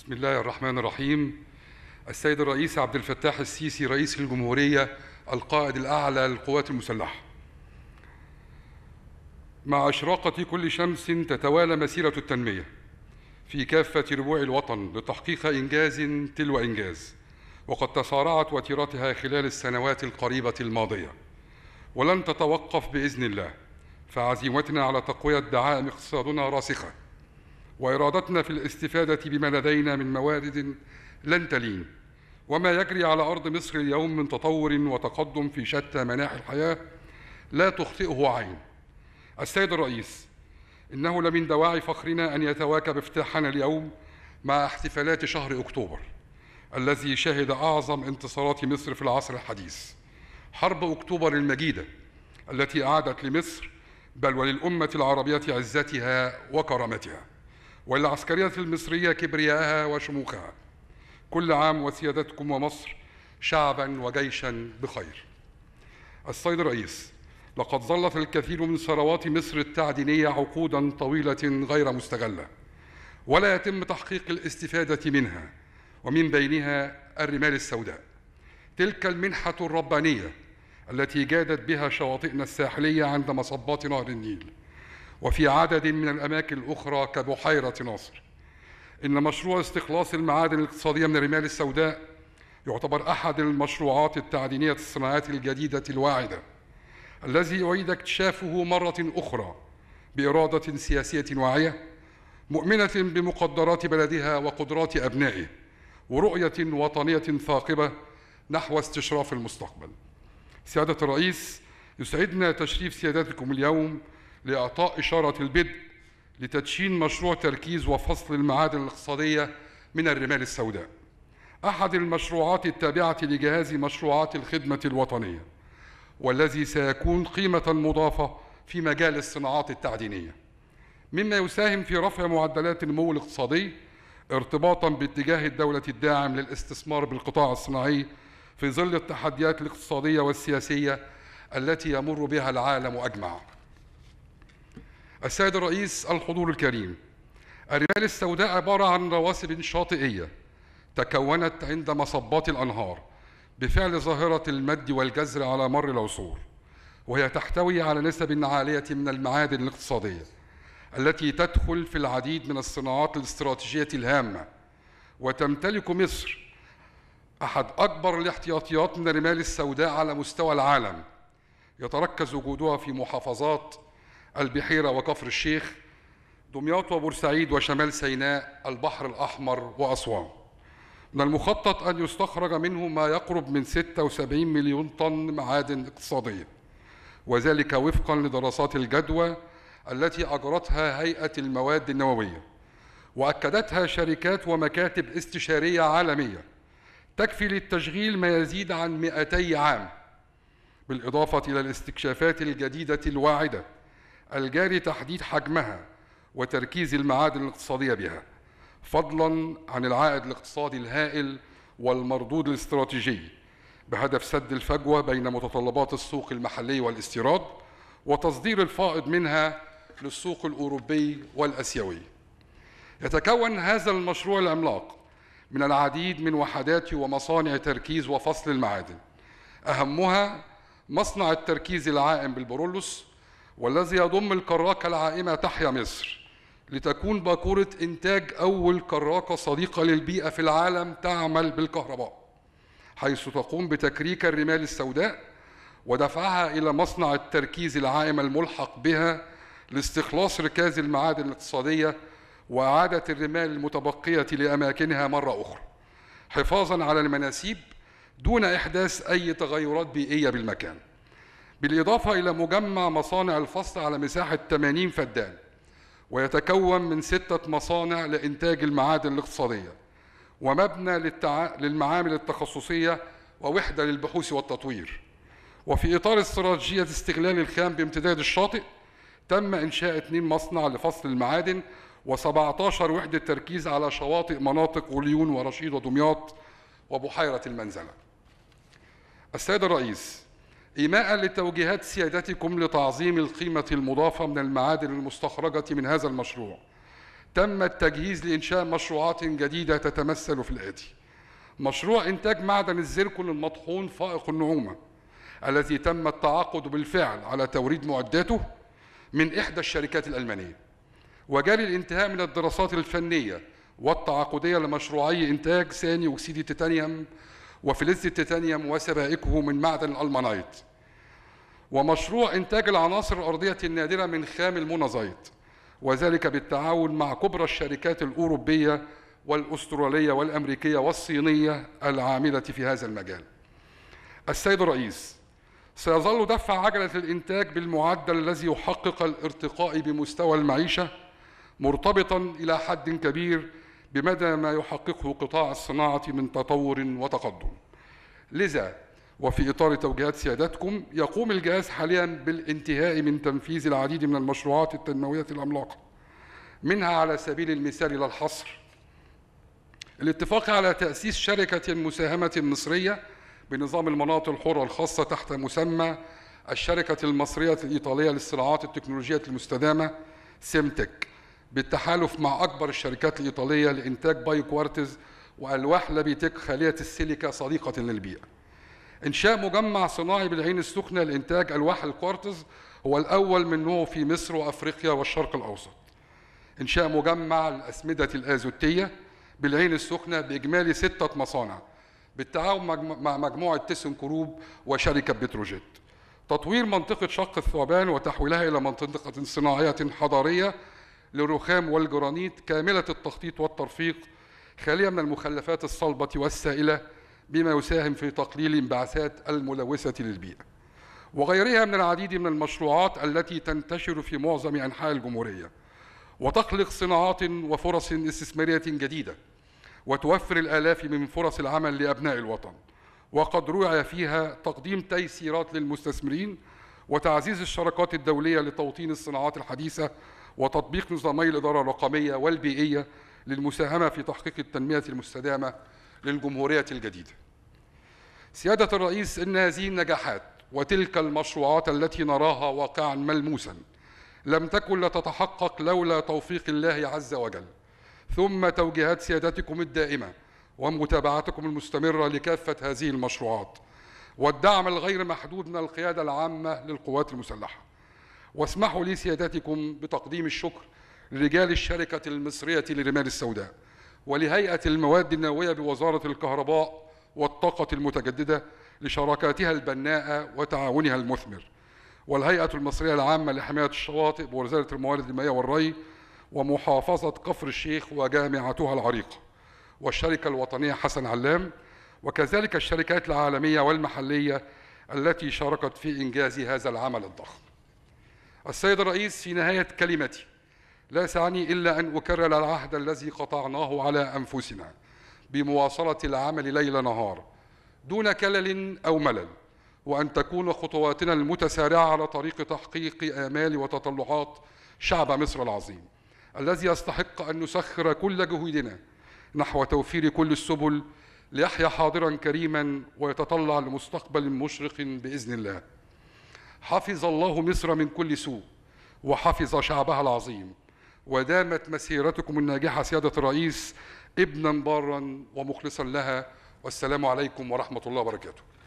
بسم الله الرحمن الرحيم السيد الرئيس عبد الفتاح السيسي رئيس الجمهورية القائد الأعلى للقوات المسلحة مع إشراقة كل شمس تتوالى مسيرة التنمية في كافة ربوع الوطن لتحقيق إنجاز تلو إنجاز وقد تصارعت وتيرتها خلال السنوات القريبة الماضية ولن تتوقف بإذن الله فعزيمتنا على تقوية دعائم اقتصادنا راسخة وإرادتنا في الاستفادة بما لدينا من موارد لن تلين وما يجري على أرض مصر اليوم من تطور وتقدم في شتى مناحي الحياة لا تخطئه عين السيد الرئيس إنه لمن دواعي فخرنا أن يتواكب افتتاحنا اليوم مع احتفالات شهر أكتوبر الذي شهد أعظم انتصارات مصر في العصر الحديث حرب أكتوبر المجيدة التي أعادت لمصر بل وللأمة العربية عزتها وكرامتها والعسكرية المصرية كبرياءها وشموخها كل عام وسيادتكم ومصر شعبا وجيشا بخير السيد الرئيس لقد ظلت الكثير من ثروات مصر التعدينية عقودا طويلة غير مستغلة ولا يتم تحقيق الاستفادة منها ومن بينها الرمال السوداء تلك المنحة الربانية التي جادت بها شواطئنا الساحلية عند مصبات نهر النيل وفي عدد من الأماكن الأخرى كبحيرة ناصر إن مشروع استخلاص المعادن الاقتصادية من الرمال السوداء يعتبر أحد المشروعات التعدينية الصناعات الجديدة الواعدة الذي أعيد اكتشافه مرة أخرى بإرادة سياسية واعية مؤمنة بمقدرات بلدها وقدرات أبنائه ورؤية وطنية ثاقبة نحو استشراف المستقبل سيادة الرئيس يسعدنا تشريف سيادتكم اليوم لإعطاء إشارة البدء لتدشين مشروع تركيز وفصل المعادن الاقتصادية من الرمال السوداء أحد المشروعات التابعة لجهاز مشروعات الخدمة الوطنية والذي سيكون قيمة مضافة في مجال الصناعات التعدينية مما يساهم في رفع معدلات النمو الاقتصادي ارتباطا باتجاه الدولة الداعم للاستثمار بالقطاع الصناعي في ظل التحديات الاقتصادية والسياسية التي يمر بها العالم أجمع السيد الرئيس الحضور الكريم الرمال السوداء عبارة عن رواسب شاطئية تكونت عند مصبات الأنهار بفعل ظاهرة المد والجزر على مر العصور وهي تحتوي على نسب عالية من المعادن الاقتصادية التي تدخل في العديد من الصناعات الاستراتيجية الهامة وتمتلك مصر أحد أكبر الاحتياطيات من الرمال السوداء على مستوى العالم يتركز وجودها في محافظات البحيرة وكفر الشيخ دمياط وبورسعيد وشمال سيناء البحر الأحمر وأسوان من المخطط أن يستخرج منه ما يقرب من 76 مليون طن معادن اقتصادية وذلك وفقا لدراسات الجدوى التي أجرتها هيئة المواد النووية وأكدتها شركات ومكاتب استشارية عالمية تكفي للتشغيل ما يزيد عن 200 عام بالإضافة إلى الاستكشافات الجديدة الواعدة الجاري تحديد حجمها وتركيز المعادن الاقتصادية بها فضلا عن العائد الاقتصادي الهائل والمردود الاستراتيجي بهدف سد الفجوة بين متطلبات السوق المحلي والاستيراد وتصدير الفائض منها للسوق الأوروبي والأسيوي يتكون هذا المشروع العملاق من العديد من وحدات ومصانع تركيز وفصل المعادن أهمها مصنع التركيز العائم بالبرولوس والذي يضم الكراكة العائمة تحيا مصر لتكون باكورة إنتاج أول كراكة صديقة للبيئة في العالم تعمل بالكهرباء حيث تقوم بتكريك الرمال السوداء ودفعها إلى مصنع التركيز العائم الملحق بها لاستخلاص ركاز المعادن الاقتصادية وإعادة الرمال المتبقية لأماكنها مرة أخرى حفاظا على المناسيب دون إحداث أي تغيرات بيئية بالمكان بالإضافة إلى مجمع مصانع الفصل على مساحة 80 فدان ويتكون من ستة مصانع لإنتاج المعادن الاقتصادية ومبنى للتع... للمعامل التخصصية ووحدة للبحوث والتطوير وفي إطار استراتيجية استغلال الخام بامتداد الشاطئ تم إنشاء اثنين مصنع لفصل المعادن و17 وحدة تركيز على شواطئ مناطق وليون ورشيد ودمياط وبحيرة المنزلة السيد الرئيس إيماء لتوجيهات سيادتكم لتعظيم القيمة المضافة من المعادن المستخرجة من هذا المشروع تم التجهيز لإنشاء مشروعات جديدة تتمثل في الآتي مشروع إنتاج معدن الزيركون المطحون فائق النعومة الذي تم التعاقد بالفعل على توريد معداته من إحدى الشركات الألمانية وجري الانتهاء من الدراسات الفنية والتعاقدية لمشروعي إنتاج ثاني أكسيد التيتانيوم وفلز التيتانيوم وسبائكه من معدن الألمانيت ومشروع إنتاج العناصر الأرضية النادرة من خام المونازيت وذلك بالتعاون مع كبرى الشركات الأوروبية والأسترالية والأمريكية والصينية العاملة في هذا المجال السيد الرئيس سيظل دفع عجلة الإنتاج بالمعدل الذي يحقق الارتقاء بمستوى المعيشة مرتبطا إلى حد كبير بمدى ما يحققه قطاع الصناعة من تطور وتقدم لذا وفي إطار توجيهات سيادتكم يقوم الجهاز حاليا بالانتهاء من تنفيذ العديد من المشروعات التنموية العملاقة منها على سبيل المثال لا الحصر الاتفاق على تأسيس شركة مساهمة مصرية بنظام المناطق الحرة الخاصة تحت مسمى الشركة المصرية الإيطالية للصناعات التكنولوجية المستدامة سيمتك بالتحالف مع أكبر الشركات الإيطالية لإنتاج بايو كوارتز وألواح لابيتك خالية السيليكا صديقة للبيئة. إنشاء مجمع صناعي بالعين السخنة لإنتاج ألواح الكوارتز هو الأول من نوعه في مصر وأفريقيا والشرق الأوسط. إنشاء مجمع الأسمدة الأزوتية بالعين السخنة بإجمالي ستة مصانع بالتعاون مع مجموعة تيسن كروب وشركة بتروجيت. تطوير منطقة شق الثعبان وتحويلها إلى منطقة صناعية حضارية للرخام والجرانيت كاملة التخطيط والترفيق خالية من المخلفات الصلبة والسائلة بما يساهم في تقليل انبعاثات الملوثة للبيئة وغيرها من العديد من المشروعات التي تنتشر في معظم أنحاء الجمهورية وتخلق صناعات وفرص استثمارية جديدة وتوفر الآلاف من فرص العمل لأبناء الوطن وقد روع فيها تقديم تيسيرات للمستثمرين وتعزيز الشراكات الدولية لتوطين الصناعات الحديثة وتطبيق نظامي الإدارة الرقمية والبيئية للمساهمة في تحقيق التنمية المستدامة للجمهورية الجديدة. سيادة الرئيس إن هذه النجاحات وتلك المشروعات التي نراها واقعا ملموسا لم تكن لتتحقق لولا توفيق الله عز وجل ثم توجيهات سيادتكم الدائمة ومتابعتكم المستمرة لكافة هذه المشروعات والدعم الغير محدود من القيادة العامة للقوات المسلحة واسمحوا لي سيادتكم بتقديم الشكر لرجال الشركة المصرية للرمال السوداء ولهيئة المواد النووية بوزارة الكهرباء والطاقة المتجددة لشراكاتها البناءة وتعاونها المثمر والهيئة المصرية العامة لحماية الشواطئ بوزارة الموارد المائية والري ومحافظة كفر الشيخ وجامعتها العريقة والشركة الوطنية حسن علام وكذلك الشركات العالمية والمحلية التي شاركت في إنجاز هذا العمل الضخم السيد الرئيس في نهاية كلمتي لا سعني إلا أن أكرر العهد الذي قطعناه على أنفسنا بمواصلة العمل ليل نهار دون كلل أو ملل وأن تكون خطواتنا المتسارعة على طريق تحقيق آمال وتطلعات شعب مصر العظيم الذي يستحق أن نسخر كل جهودنا نحو توفير كل السبل ليحيا حاضرا كريما ويتطلع لمستقبل مشرق بإذن الله حفظ الله مصر من كل سوء وحفظ شعبها العظيم ودامت مسيرتكم الناجحة سيادة الرئيس ابنا بارا ومخلصا لها والسلام عليكم ورحمة الله وبركاته